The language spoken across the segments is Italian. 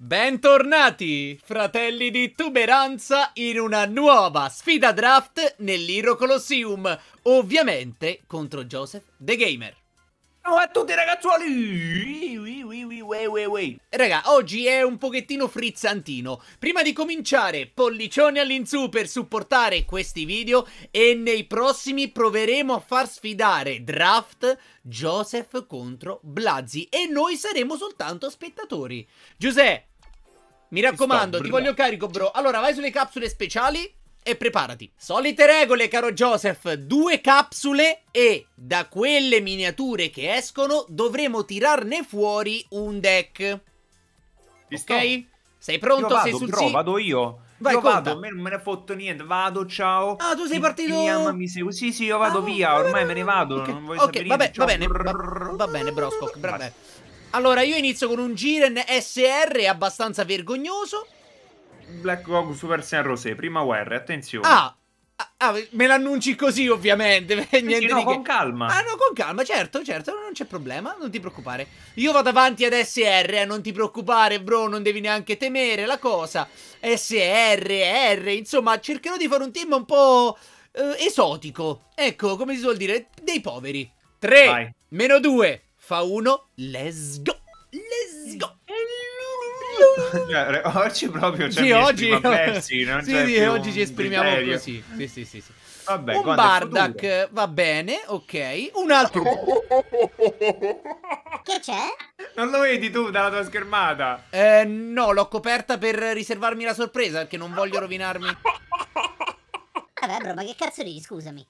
Bentornati, fratelli di tuberanza, in una nuova sfida draft nell'Hero Colosseum, ovviamente contro Joseph The Gamer. Ciao a tutti ragazzuoli! Raga, oggi è un pochettino frizzantino. Prima di cominciare, pollicione all'insù per supportare questi video e nei prossimi proveremo a far sfidare draft Joseph contro Blazzi e noi saremo soltanto spettatori. Giuseppe, mi raccomando, ti voglio carico, bro. Allora, vai sulle capsule speciali e preparati. Solite regole, caro Joseph. Due capsule e da quelle miniature che escono dovremo tirarne fuori un deck. Visto? Ok? Sei pronto? Vado, sei sul bro, sì? vado io. Vai, io conta. vado, me non me ne fotto niente, vado, ciao. Ah, tu sei partito. Mi ama, mi seguo. Sì, sì, io vado ah, via, ormai me ne vado, okay. non voglio okay, sapere va, niente, va bene, va, bene, Broscock, Scott, va bene. Allora, io inizio con un Giren SR abbastanza vergognoso. Black Goku Super Saiyan Rosé, prima guerra, attenzione. Ah, Ah, ah me l'annunci così, ovviamente. Niente sì, no, con che... calma. Ah, no, con calma, certo, certo, non c'è problema, non ti preoccupare. Io vado avanti ad SR, eh, non ti preoccupare, bro, non devi neanche temere la cosa. SR, R, insomma, cercherò di fare un team un po' eh, esotico. Ecco, come si suol dire, dei poveri. 3, Vai. meno 2, fa uno, let's go, let's go. Cioè, oggi proprio cioè, sì, oggi, persi, non sì, sì, oggi ci esprimiamo criterio. così. Sì, sì, sì, sì. Vabbè, un Bardak va bene, ok. Un altro. che c'è? Non lo vedi tu dalla tua schermata? Eh, no, l'ho coperta per riservarmi la sorpresa perché non voglio rovinarmi. Vabbè, bro, ma che cazzo dici? Scusami.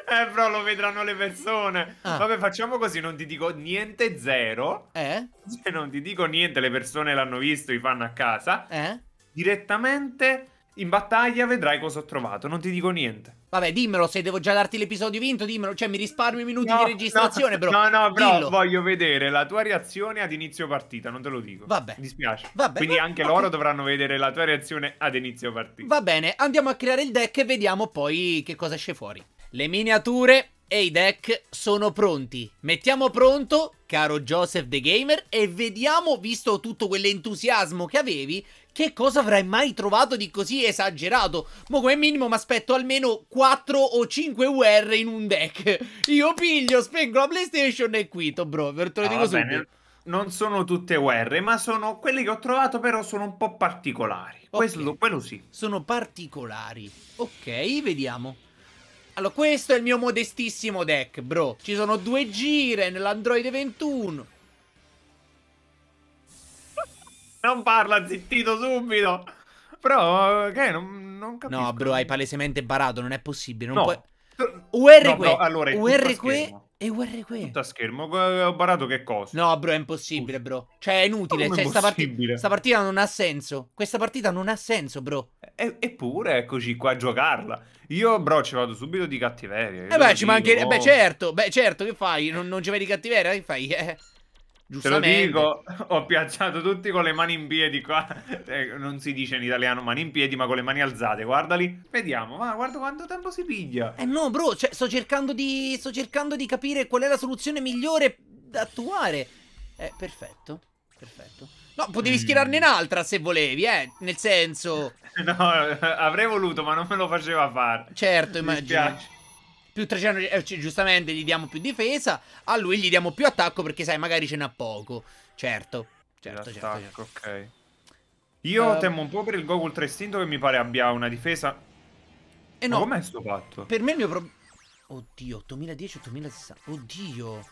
Eh, però lo vedranno le persone. Ah. Vabbè, facciamo così, non ti dico niente zero. Eh? Se cioè, non ti dico niente, le persone l'hanno visto, i fanno a casa. Eh? Direttamente in battaglia vedrai cosa ho trovato, non ti dico niente. Vabbè, dimmelo, se devo già darti l'episodio vinto, dimmelo, cioè mi risparmio i minuti no, di registrazione, no, bro. No, no, bro, Dillo. voglio vedere la tua reazione ad inizio partita, non te lo dico. Vabbè. Mi dispiace. Vabbè. Quindi vabbè, anche vabbè. loro dovranno vedere la tua reazione ad inizio partita. Va bene, andiamo a creare il deck e vediamo poi che cosa esce fuori. Le miniature e i deck sono pronti. Mettiamo pronto, caro Joseph the Gamer, e vediamo, visto tutto quell'entusiasmo che avevi, che cosa avrai mai trovato di così esagerato? Mo come minimo mi aspetto almeno 4 o 5 UR in un deck. Io piglio, spengo la PlayStation e quito, bro, per te lo ah, dico subito. Bene. Non sono tutte UR, ma sono quelle che ho trovato, però sono un po' particolari. Okay. Questo, quello sì. Sono particolari. Ok, vediamo. Allora, questo è il mio modestissimo deck, bro. Ci sono due gire nell'Android 21. Non parla zittito subito. Però, ok, non, non, capisco. No, bro, hai palesemente barato, non è possibile. Non no. puoi... URQ, no, no, allora, URQ e URQ. Tutto a schermo, ho barato che cosa? No, bro, è impossibile, bro. Cioè, è inutile. Cioè, è sta, partita, sta partita non ha senso. Questa partita non ha senso, bro e, eppure eccoci qua a giocarla. Io, bro, ci vado subito di cattiveria. Eh beh, ci mancherebbe. Eh beh, certo, beh, certo, che fai? Non, non ci vedi di cattiveria? Che fai? Eh. Te lo dico, ho piacciato tutti con le mani in piedi qua. Eh, non si dice in italiano mani in piedi, ma con le mani alzate. Guardali. Vediamo, ma ah, guarda quanto tempo si piglia. Eh no, bro, cioè, sto, cercando di, sto cercando di capire qual è la soluzione migliore da attuare. Eh, perfetto, perfetto. No, potevi schierarne mm. un'altra se volevi, eh. Nel senso... no, eh, avrei voluto, ma non me lo faceva fare. Certo, immagino. Più 300, eh, giustamente gli diamo più difesa, a lui gli diamo più attacco perché sai, magari ce n'ha poco. Certo. Certo, certo, certo. ok. Io uh, temo un po' per il Goku 3 Istinto che mi pare abbia una difesa... E eh, no. com'è sto fatto? Per me il mio problema... Oddio, 8010, 8060... Oddio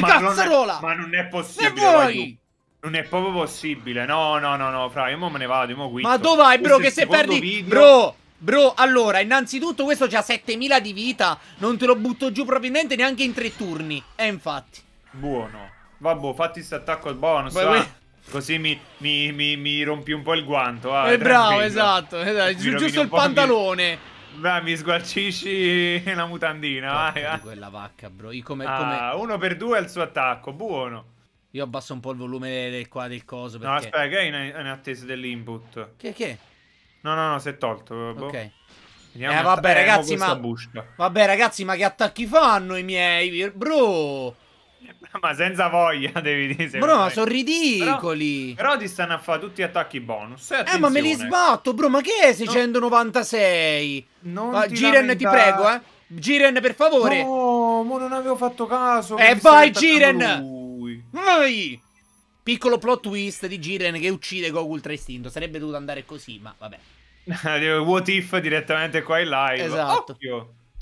ma cazzarola! Non è, ma non è possibile. vuoi! non è proprio possibile. No, no, no, no, fra, io me ne vado, io Ma dove vai, bro, che se perdi... Video... Bro, Bro, allora, innanzitutto questo c'ha 7000 di vita. Non te lo butto giù probabilmente neanche in tre turni. E eh, infatti. Buono. Vabbè, fatti questo attacco al bonus. Vai, ah. vai. Così mi, mi, mi, mi, rompi un po' il guanto. Ah, eh, bravo, esatto. esatto. Giusto il pantalone. Vai, mi sgualcisci la mutandina, vai, vai. quella vacca, bro. Io come, ah, come... uno per due è il suo attacco, buono. Io abbasso un po' il volume del, qua del coso perché... No, aspetta, che è in, in attesa dell'input? Che, che? No, no, no, si è tolto. Boh. Ok. Vediamo eh, vabbè, eh, ragazzi, ma... Busca. Vabbè, ragazzi, ma che attacchi fanno i miei? Bro! ma senza voglia devi dire. Bro, ma sono ridicoli. Però, però, ti stanno a fare tutti gli attacchi bonus. Eh, eh, ma me li sbatto, bro. Ma che è 696? Non ma, ti Giren, lamenta... ti prego, eh. Giren, per favore. No, ma non avevo fatto caso. E eh vai, Giren. Vai. Piccolo plot twist di Giren che uccide Goku Ultra Istinto. Sarebbe dovuto andare così, ma vabbè. What if direttamente qua in live. Esatto.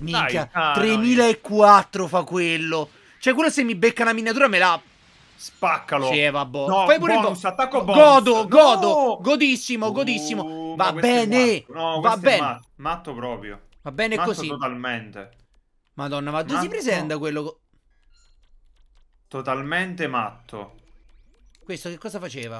Minchia, ah, 3004 no, fa quello. Cioè, quello se mi becca una miniatura me la Spaccalo. Sì, eh, vabbò. No, Fai pure bonus, attacco bonus. Godo, godo, no! godissimo, godissimo. Uh, va bene. No, va bene. Matto, matto, proprio. Va bene matto così. totalmente. Madonna, ma dove si presenta quello Totalmente matto. Questo che cosa faceva?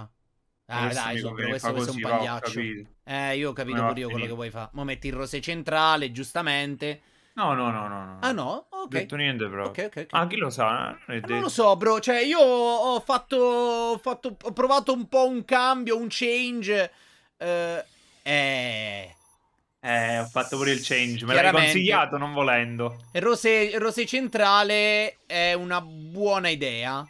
Ah, questo dai, sopra, questo, questo così, è un pagliaccio. Va, eh, io ho capito pure io quello che vuoi fare. Mo metti il rose centrale, giustamente. No, no, no, no, Ah no? Ok. Non ho detto niente, bro. Ok, ok. okay. Ah, chi lo sa? Eh? Non, non, lo so, bro. Cioè, io ho fatto, ho fatto. Ho provato un po' un cambio, un change. Eh. eh. Eh, ho fatto pure il change, me l'hai consigliato non volendo. Il rose, il rose centrale è una buona idea.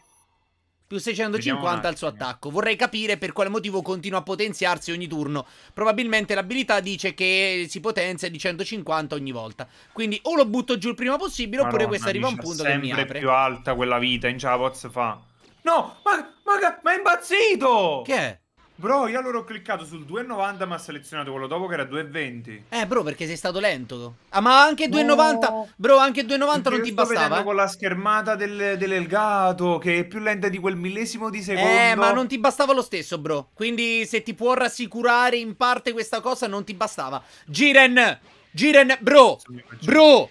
Più 650 al suo attacco. Vorrei capire per quale motivo continua a potenziarsi ogni turno. Probabilmente l'abilità dice che si potenzia di 150 ogni volta. Quindi o lo butto giù il prima possibile, Madonna, oppure questa arriva a un punto che mi apre. sempre più alta quella vita, in ce la fa. No, ma, ma, ma è impazzito! Che è? Bro, io allora ho cliccato sul 2,90 ma ha selezionato quello dopo che era 2,20. Eh, bro, perché sei stato lento. Ah, ma anche 2,90. No. Bro, anche 2,90 non ti bastava. Sto eh? con la schermata del, dell'Elgato, che è più lenta di quel millesimo di secondo. Eh, ma non ti bastava lo stesso, bro. Quindi se ti può rassicurare in parte questa cosa, non ti bastava. Jiren! Giren, bro! Bro!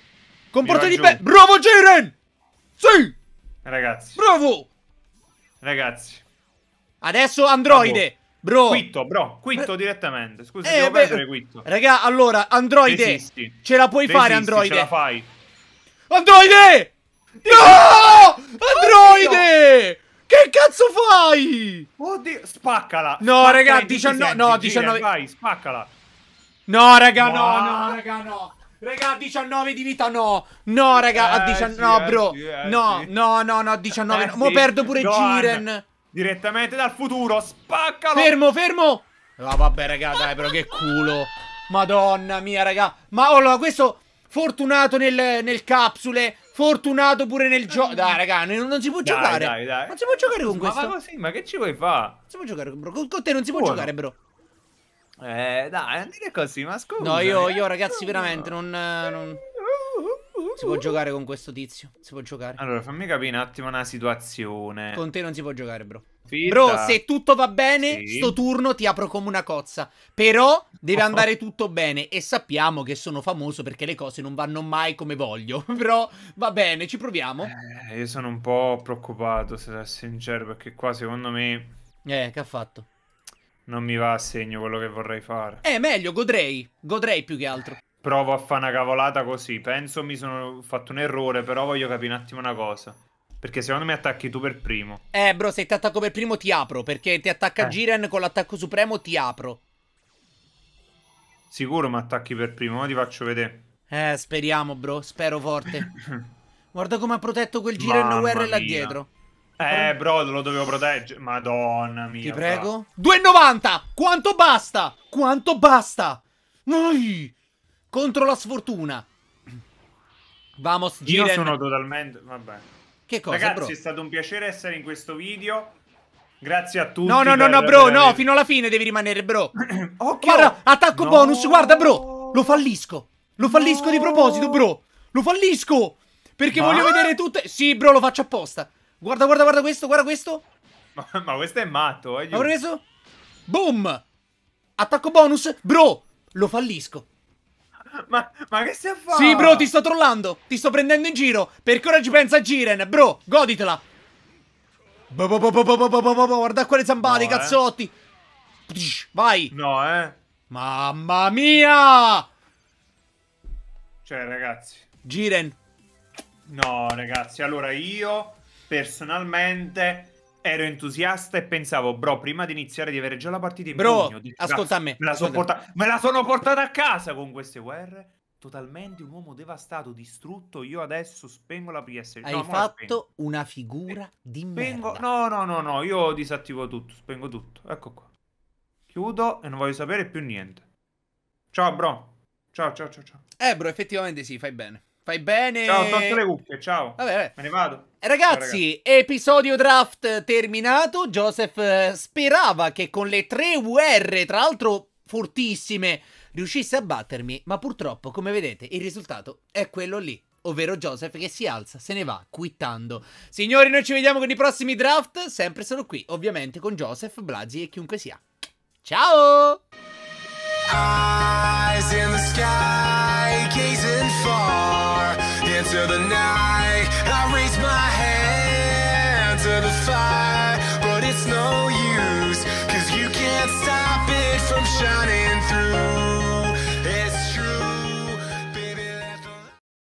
Comportati bene! Bravo, Jiren! Sì! Ragazzi. Bravo! Ragazzi. Adesso androide. Bravo. Bro. Quitto, bro, quitto eh, direttamente. Scusa, eh, devo beh, prendere quitto. Raga, allora, Android, ce la puoi Desisti, fare Android. Ce la fai. Android! No! Android! Che cazzo fai? Oddio, spaccala. No, Spacca raga, 19 no, 19 Vai, spaccala. No, raga, wow. no, no, raga, no. Raga, 19 di vita no. No, raga, eh, a 19 sì, no, eh, bro. Sì, eh, no, sì. no, no, no, 19. Eh, Mo perdo pure Giren. Direttamente dal futuro, spaccalo! Fermo, fermo! Ah, vabbè, raga, dai, però che culo. Madonna mia, raga. Ma oh, allora, questo fortunato nel, nel capsule, fortunato pure nel gioco. Mm. Dai, raga, non, non si può dai, giocare. Dai, dai. Non si può giocare con ma questo. Ma così, ma che ci vuoi fare? Non si può giocare, bro. Con, con te non si può Buono. giocare, bro. Eh, dai, non dire così, ma scusa. No, io, eh, io ragazzi, veramente, non... non... Si può uh-huh. giocare con questo tizio. Si può giocare. Allora, fammi capire un attimo una situazione. Con te non si può giocare, bro. Fitta. Bro, se tutto va bene, sì. sto turno ti apro come una cozza. Però deve oh. andare tutto bene. E sappiamo che sono famoso perché le cose non vanno mai come voglio. Però va bene, ci proviamo. Eh, io sono un po' preoccupato, se sono sincero, perché qua secondo me... Eh, che ha fatto? Non mi va a segno quello che vorrei fare. Eh, meglio, godrei. Godrei più che altro provo a fare una cavolata così. Penso mi sono fatto un errore, però voglio capire un attimo una cosa. Perché secondo me attacchi tu per primo. Eh, bro, se ti attacco per primo ti apro. Perché ti attacca eh. Giren con l'attacco supremo ti apro. Sicuro mi attacchi per primo, ma ti faccio vedere. Eh, speriamo, bro. Spero forte. Guarda come ha protetto quel Giren UR là dietro. Eh, bro, lo dovevo proteggere. Madonna mia. Ti prego. 2,90! Quanto basta? Quanto basta? Noi! contro la sfortuna. Vamos, Giren. Io sono totalmente... Vabbè. Che cosa, Ragazzi, bro? è stato un piacere essere in questo video. Grazie a tutti. No, no, no, no, bro, avere... no, fino alla fine devi rimanere, bro. Occhio. Guarda, attacco no. bonus, guarda, bro. Lo fallisco. Lo fallisco no. di proposito, bro. Lo fallisco. Perché Ma? voglio vedere tutte... Sì, bro, lo faccio apposta. Guarda, guarda, guarda questo, guarda questo. Ma, questo è matto, eh. Ho preso. Boom. Attacco bonus, bro. Lo fallisco. Ma, ma che stai a fare? Sì, bro, ti sto trollando. Ti sto prendendo in giro. Perché ora ci pensa Giren, bro. Goditela. Guarda quelle zambate, no, eh. cazzotti. Eh. Vai. No, eh. Mamma mia. Cioè, ragazzi. Giren. No, ragazzi. Allora, io personalmente ero entusiasta e pensavo, bro, prima di iniziare di avere già la partita in bro, pugno, dici, ascolta me, me la, ascolta. Portata, me la sono portata a casa con queste guerre. Totalmente un uomo devastato, distrutto. Io adesso spengo la PS. Hai no, fatto una figura eh, di spengo... merda. No, no, no, no, io disattivo tutto, spengo tutto. Ecco qua. Chiudo e non voglio sapere più niente. Ciao, bro. Ciao, ciao, ciao, ciao. Eh, bro, effettivamente sì, fai bene. Fai bene. Ciao, ho tolto le cuffie, ciao. Vabbè, vabbè. Me ne vado. Eh, ragazzi, Ragazzi, episodio draft terminato. Joseph eh, sperava che con le tre UR, tra l'altro fortissime, riuscisse a battermi, ma purtroppo, come vedete, il risultato è quello lì. Ovvero Joseph che si alza, se ne va, quittando. Signori, noi ci vediamo con i prossimi draft, sempre solo qui, ovviamente con Joseph, Blazi e chiunque sia. Ciao!